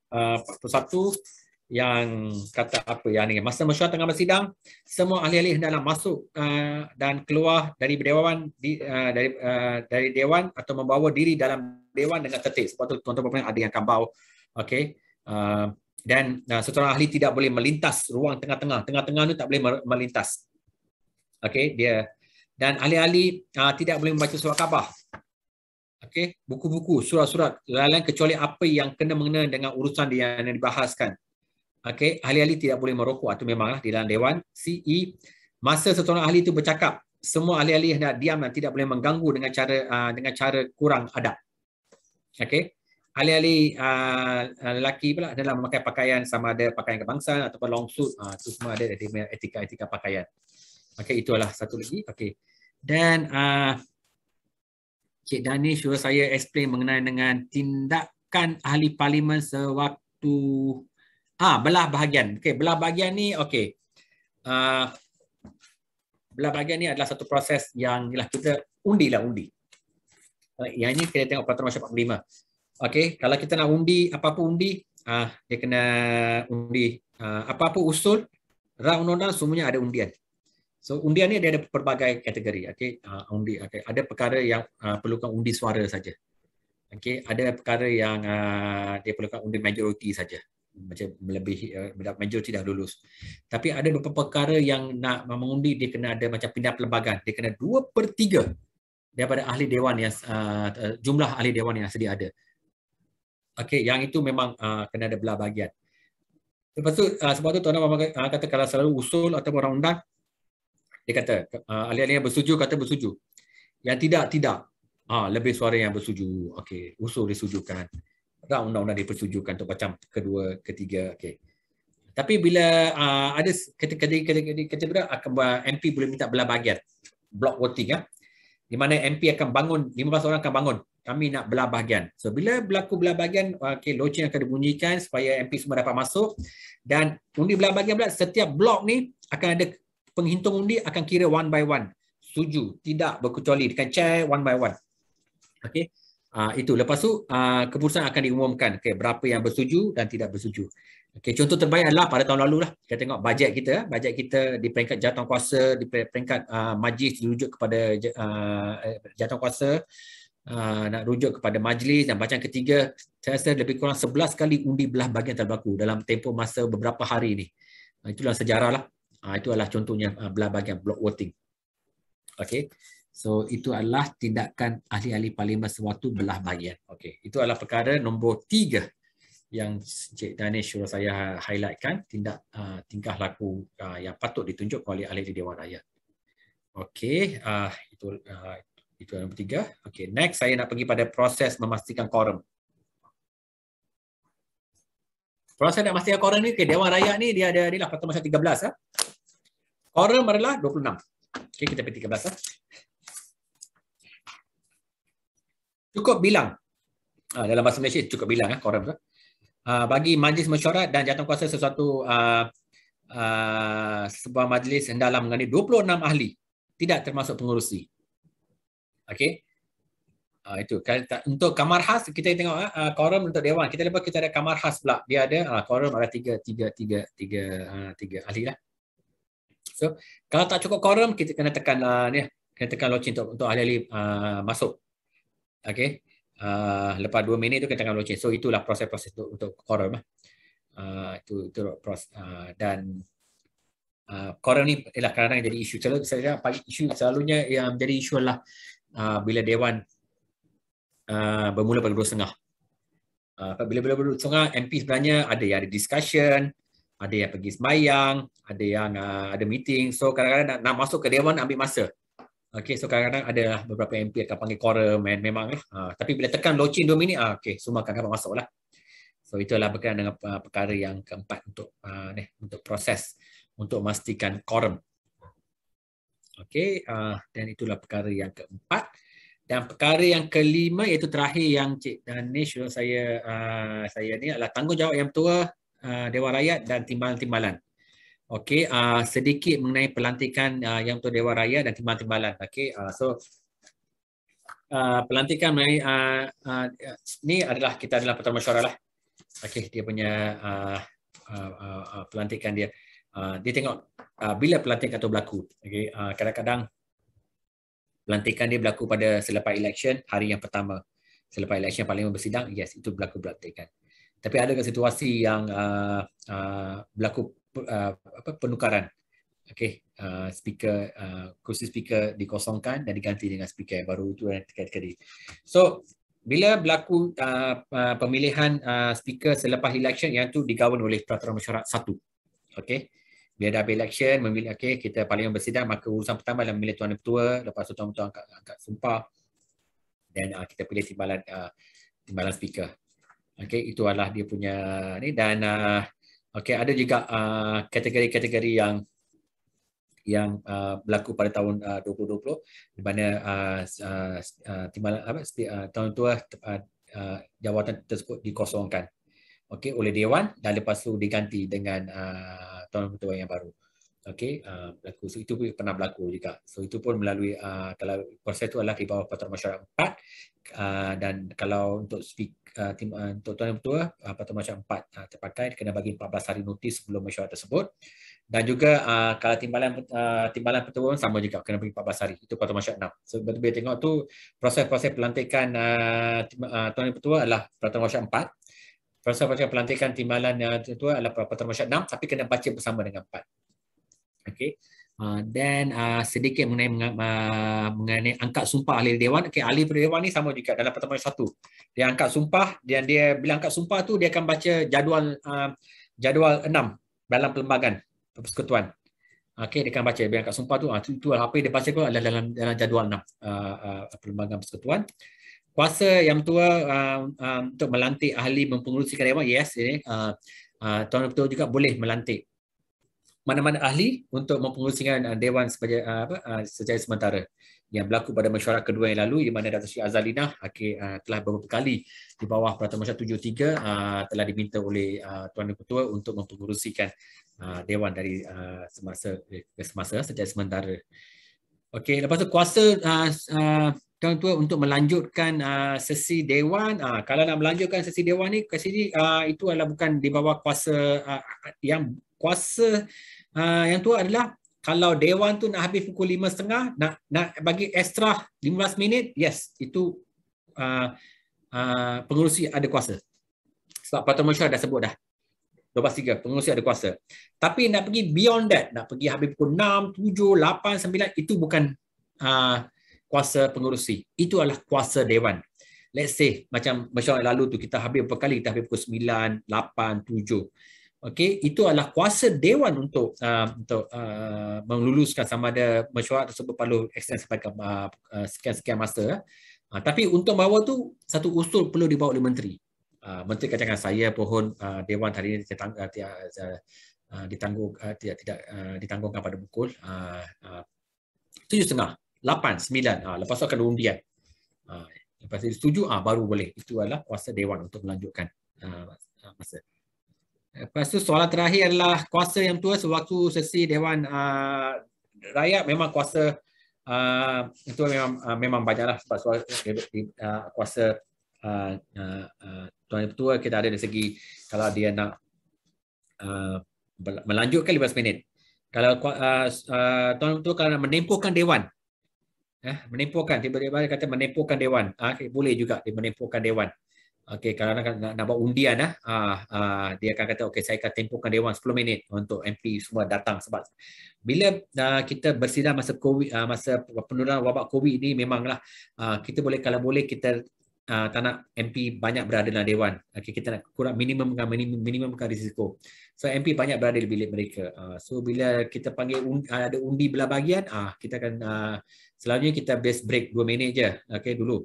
Uh. Uh, 41 yang kata apa yang ni masa mesyuarat tengah bersidang semua ahli-ahli hendaklah masuk uh, dan keluar dari dewan di, uh, dari uh, dari dewan atau membawa diri dalam dewan dengan tertib sebab tu tuan-tuan ada yang kambau okay. uh, dan uh, seorang ahli tidak boleh melintas ruang tengah-tengah tengah-tengah tu tak boleh melintas okay dia dan ahli-ahli uh, tidak boleh membaca surat khabar okay? buku-buku surat-surat lain-lain kecuali apa yang kena mengenai dengan urusan dia yang dibahaskan okey ahli-ahli tidak boleh merokok atau memanglah di dalam dewan CE masa seseorang ahli itu bercakap semua ahli-ahli hendak diam dan tidak boleh mengganggu dengan cara uh, dengan cara kurang adab okey ahli-ahli uh, lelaki pula dalam memakai pakaian sama ada pakaian kebangsaan ataupun long suit uh, itu semua ada etika-etika pakaian okey itulah satu lagi okey dan uh, Cik Dani suruh saya explain mengenai dengan tindakan ahli parlimen sewaktu Ah ha, belah bahagian. Okey, belah bahagian ni okey. Uh, belah bahagian ni adalah satu proses yang ialah kita undilah undi. Uh, yang ini kita tengok pada masa 45. Okey, kalau kita nak undi apa-apa undi, ah uh, dia kena undi uh, apa-apa usul rang undang semuanya ada undian. So undian ni dia ada pelbagai kategori. Okey, uh, undi okay. ada perkara yang uh, perlukan undi suara saja. Okey, ada perkara yang uh, dia perlukan undi majoriti saja macam melebihi uh, eh, majoriti dah lulus. Tapi ada beberapa perkara yang nak mengundi dia kena ada macam pindah perlembagaan. Dia kena 2/3 daripada ahli dewan yang uh, jumlah ahli dewan yang sedia ada. Okey, yang itu memang uh, kena ada belah bagian. Lepas tu uh, sebab tu tuan-tuan uh, kata kalau selalu usul atau orang undang dia kata uh, ahli-ahli yang bersetuju kata bersetuju. Yang tidak tidak. Ah lebih suara yang bersetuju. Okey, usul disetujukan round undang-undang dipersetujukan untuk macam kedua, ketiga. Okey. Tapi bila uh, ada kata-kata akan MP boleh minta belah bahagian blok voting ya. Di mana MP akan bangun 15 orang akan bangun. Kami nak belah bahagian. So bila berlaku belah bahagian okey loceng akan dibunyikan supaya MP semua dapat masuk dan undi belah bahagian pula setiap blok ni akan ada penghitung undi akan kira one by one. Setuju, tidak berkecuali dengan chair one by one. Okey. Uh, itu lepas tu uh, keputusan akan diumumkan okay, berapa yang bersetuju dan tidak bersetuju. Okay, contoh terbaik adalah pada tahun lalu lah kita tengok bajet kita, bajet kita di peringkat jatuh jawatankuasa, di peringkat uh, majlis dirujuk kepada uh, eh, jawatankuasa uh, nak rujuk kepada majlis dan bacaan ketiga saya rasa lebih kurang 11 kali undi belah bagian terbaku dalam tempoh masa beberapa hari ni. Itulah sejarah lah. Uh, itu adalah contohnya uh, belah bagian block voting. Okay. So itu adalah tindakan ahli-ahli parlimen sewaktu belah bahagian. Okey, itu adalah perkara nombor tiga yang Cik Danish suruh saya highlightkan tindak uh, tingkah laku uh, yang patut ditunjuk oleh ahli Dewan Rakyat. Okey, uh, itu uh, itu adalah nombor tiga. Okey, next saya nak pergi pada proses memastikan quorum. Proses nak memastikan quorum ni, okay, Dewan Rakyat ni dia ada, dia lah patut masa 13. Ha? Ah. Quorum adalah 26. Okey, kita pergi 13. Ha? cukup bilang uh, dalam bahasa Malaysia cukup bilang eh, korang, uh, bagi majlis mesyuarat dan jatuh kuasa sesuatu uh, uh, sebuah majlis hendaklah mengenai 26 ahli tidak termasuk pengurusi okey Uh, itu untuk kamar khas kita tengok uh, quorum untuk dewan kita lepas kita ada kamar khas pula dia ada uh, quorum ada tiga tiga tiga tiga uh, tiga ahli lah so kalau tak cukup quorum kita kena tekan uh, ni lah. kena tekan loceng untuk untuk ahli-ahli uh, masuk Okay. Uh, lepas dua minit tu kita akan launching. So itulah proses-proses tu, untuk Coral. Uh, ah, itu, itu proses. Uh, ah, dan uh, Coral ni ialah kadang-kadang jadi isu. Selalu, selalu, isu selalunya yang jadi isu adalah uh, bila Dewan uh, bermula pada 2.30. Uh, bila-bila bermula 2.30 MP sebenarnya ada yang ada discussion, ada yang pergi semayang, ada yang uh, ada meeting. So kadang-kadang nak, nak masuk ke Dewan ambil masa. Okay, so kadang-kadang ada lah beberapa MP akan panggil quorum and memang lah. Uh, tapi bila tekan login 2 minit, uh, okay, semua akan dapat masuk lah. So itulah berkenaan dengan uh, perkara yang keempat untuk uh, ni, untuk proses untuk memastikan quorum. Okay, uh, dan itulah perkara yang keempat. Dan perkara yang kelima iaitu terakhir yang Cik Danish saya, uh, saya ni adalah tanggungjawab yang tua uh, Dewan Rakyat dan timbalan-timbalan. Okey, uh, sedikit mengenai pelantikan uh, yang tu Dewa Raya dan timbalan-timbalan. Okey, uh, so uh, pelantikan mengenai uh, uh, ini adalah kita adalah pertama syarah lah. Okey, dia punya uh, uh, uh, pelantikan dia. Uh, dia tengok uh, bila pelantikan itu berlaku. Okey, uh, kadang-kadang pelantikan dia berlaku pada selepas election hari yang pertama. Selepas election parlimen bersidang, yes, itu berlaku pelantikan. Tapi ada ke situasi yang uh, uh, berlaku uh, apa penukaran okey uh, speaker uh, kursi speaker dikosongkan dan diganti dengan speaker yang baru itu yang tadi so bila berlaku uh, uh, pemilihan uh, speaker selepas election yang tu digawan oleh peraturan mesyuarat satu okey bila dah election memilih okey kita paling bersidang maka urusan pertama adalah memilih tuan ketua lepas tu tuan ketua angkat, angkat sumpah dan uh, kita pilih timbalan uh, timbalan speaker okey itu adalah dia punya ni dan uh, Okey, ada juga uh, kategori-kategori yang yang uh, berlaku pada tahun uh, 2020 di mana uh, uh, uh timbal apa uh, tahun tua uh, uh, jawatan tersebut dikosongkan. Okey, oleh dewan dan lepas tu diganti dengan uh, tahun tua yang baru. Okey, uh, berlaku. So, itu pun pernah berlaku juga. So, itu pun melalui, uh, kalau proses itu adalah di bawah Pertama Masyarakat 4 uh, dan kalau untuk speak uh, tim, uh, untuk Tuan Yang Pertua, uh, Pertama Masyarakat 4 uh, terpakai, kena bagi 14 hari notis sebelum masyarakat tersebut. Dan juga uh, kalau timbalan uh, timbalan pertua pun sama juga, kena bagi 14 hari. Itu Pertama Masyarakat 6. So, betul-betul tengok tu proses-proses pelantikan uh, uh Tuan Yang Pertua adalah Pertama Masyarakat 4 Proses-proses pelantikan timbalan yang uh, tertua adalah Pertama Masyarakat 6 tapi kena baca bersama dengan 4. Okay. Dan uh, uh, sedikit mengenai uh, mengenai angkat sumpah ahli dewan. Okay, ahli dewan ni sama juga dalam pertemuan satu. Dia angkat sumpah dan dia bila angkat sumpah tu dia akan baca jadual uh, jadual enam dalam perlembagan persekutuan. Okay, dia akan baca dia angkat sumpah tu. Uh, tu, apa yang dia baca tu adalah dalam dalam jadual enam uh, uh, perlembagan persekutuan. Kuasa yang tua uh, uh, untuk melantik ahli mempengurusi dewan, yes, ini uh, eh, uh, tuan ketua juga boleh melantik mana-mana ahli untuk mempengurusingan uh, dewan sebagai uh, apa uh, sementara yang berlaku pada mesyuarat kedua yang lalu di mana Datuk Sri Azalinah uh, okay, telah beberapa kali di bawah Peraturan Mesyuarat 73 uh, telah diminta oleh uh, Tuan Ketua untuk mempengurusikan uh, dewan dari uh, semasa ke eh, semasa secara sementara. Okey, lepas tu kuasa uh, uh, Tuan Ketua untuk melanjutkan uh, sesi dewan. Uh, kalau nak melanjutkan sesi dewan ni ke sini uh, itu adalah bukan di bawah kuasa uh, yang kuasa Uh, yang tua adalah kalau dewan tu nak habis pukul 5.30 nak nak bagi extra 15 minit, yes, itu uh, uh, pengurusi ada kuasa. Sebab Pertama Syah dah sebut dah. 23, pengurusi ada kuasa. Tapi nak pergi beyond that, nak pergi habis pukul 6, 7, 8, 9, itu bukan uh, kuasa pengurusi. Itu adalah kuasa dewan. Let's say, macam masyarakat lalu tu, kita habis berapa kali? Kita habis pukul 9, 8, 7. Okey, itu adalah kuasa dewan untuk uh, untuk uh, meluluskan sama ada mesyuarat tersebut perlu extend sampai ke uh, sekian-sekian masa. Eh. Uh, tapi untuk bawa tu satu usul perlu dibawa oleh menteri. Uh, menteri katakan saya pohon uh, dewan hari ini uh, uh, uh, tidak uh, ditangguh uh, tidak tidak uh, ditangguhkan pada pukul tujuh setengah lapan sembilan lepas tu akan undian. Uh, lepas itu setuju uh, baru boleh itu adalah kuasa dewan untuk melanjutkan uh, masa. Lepas tu soalan terakhir adalah kuasa yang tua sewaktu sesi Dewan uh, Rakyat memang kuasa uh, itu memang uh, memang banyaklah sebab soal, uh, kuasa uh, uh, Tuan Ketua kita ada dari segi kalau dia nak uh, melanjutkan 15 minit. Kalau uh, uh, Tuan Ketua kalau nak menempuhkan Dewan eh, menempuhkan, tiba-tiba dia kata menempuhkan Dewan, uh, boleh juga dia menempuhkan Dewan. Okey, kalau nak, nak, nak buat undian eh, ah, ah, dia akan kata okey saya akan tempohkan dewan 10 minit untuk MP semua datang sebab bila ah, kita bersidang masa COVID ah, masa penurunan wabak COVID ini memanglah ah, kita boleh kalau boleh kita ah, tak nak MP banyak berada dalam dewan. Okey, kita nak kurang minimum kan minimum, minimum kan risiko. So MP banyak berada di bilik mereka. Ah, so bila kita panggil undi, ah, ada undi belah bahagian, ah kita akan ah, selalunya kita best break 2 minit je. Okey, dulu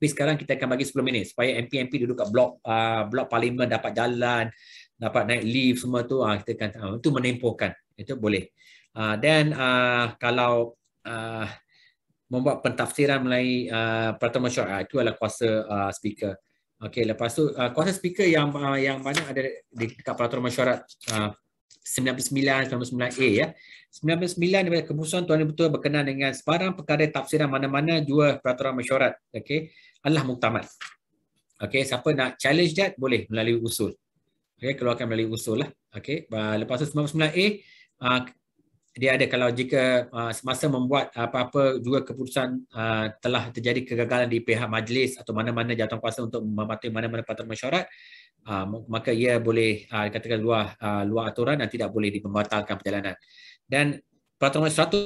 tapi sekarang kita akan bagi 10 minit supaya MP-MP duduk kat blok uh, ah, blok parlimen dapat jalan, dapat naik lift semua tu uh, kita akan uh, itu menempuhkan. Itu boleh. Uh, then uh, kalau uh, membuat pentafsiran melalui uh, pertama syarat uh, itu adalah kuasa uh, speaker. Okey lepas tu uh, kuasa speaker yang uh, yang banyak ada di dekat peraturan mesyuarat uh, 99 99A ya. 99 daripada keputusan tuan betul berkenaan dengan sebarang perkara tafsiran mana-mana jua peraturan mesyuarat okey. Allah Muktamad. Okay, siapa nak challenge that boleh melalui usul. Okay, keluarkan melalui usul lah. Okay, lepas tu 99A, uh, ah, dia ada kalau jika ah, semasa membuat apa-apa juga keputusan uh, telah terjadi kegagalan di pihak majlis atau mana-mana jawatan kuasa untuk mematuhi mana-mana patut mesyuarat, uh, maka ia boleh uh, dikatakan luar uh, luar aturan dan tidak boleh dibatalkan perjalanan. Dan peraturan 100,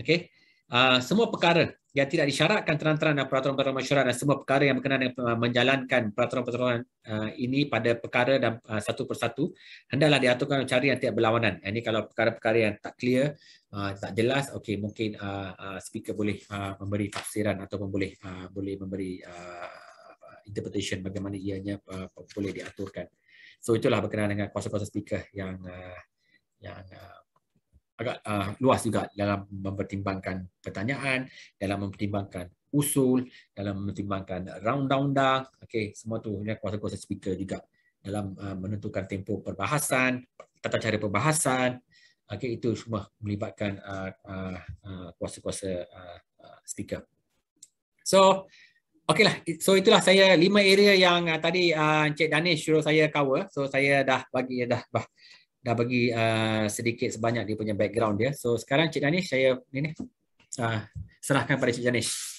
okay, uh, semua perkara yang tidak disyaratkan terang-terang dalam peraturan-peraturan masyarakat dan semua perkara yang berkenaan dengan uh, menjalankan peraturan-peraturan uh, ini pada perkara dan uh, satu persatu hendaklah diaturkan cara yang tidak berlawanan. Ini kalau perkara-perkara yang tak clear, tak jelas, okay mungkin speaker boleh memberi tafsiran atau boleh boleh memberi interpretation bagaimana ianya boleh diaturkan. So itulah berkenaan dengan kuasa-kuasa speaker yang yang agak uh, luas juga dalam mempertimbangkan pertanyaan, dalam mempertimbangkan usul, dalam mempertimbangkan round down dah. Okey, semua tu ya, kuasa-kuasa speaker juga dalam uh, menentukan tempo perbahasan, tata cara perbahasan. Okey, itu semua melibatkan uh, uh, kuasa-kuasa uh, speaker. So, okeylah. So itulah saya lima area yang uh, tadi uh, Encik Danish suruh saya cover. So saya dah bagi dah bah dah bagi uh, sedikit sebanyak dia punya background dia. So sekarang Cik Danish saya ini uh, serahkan pada Cik Danish.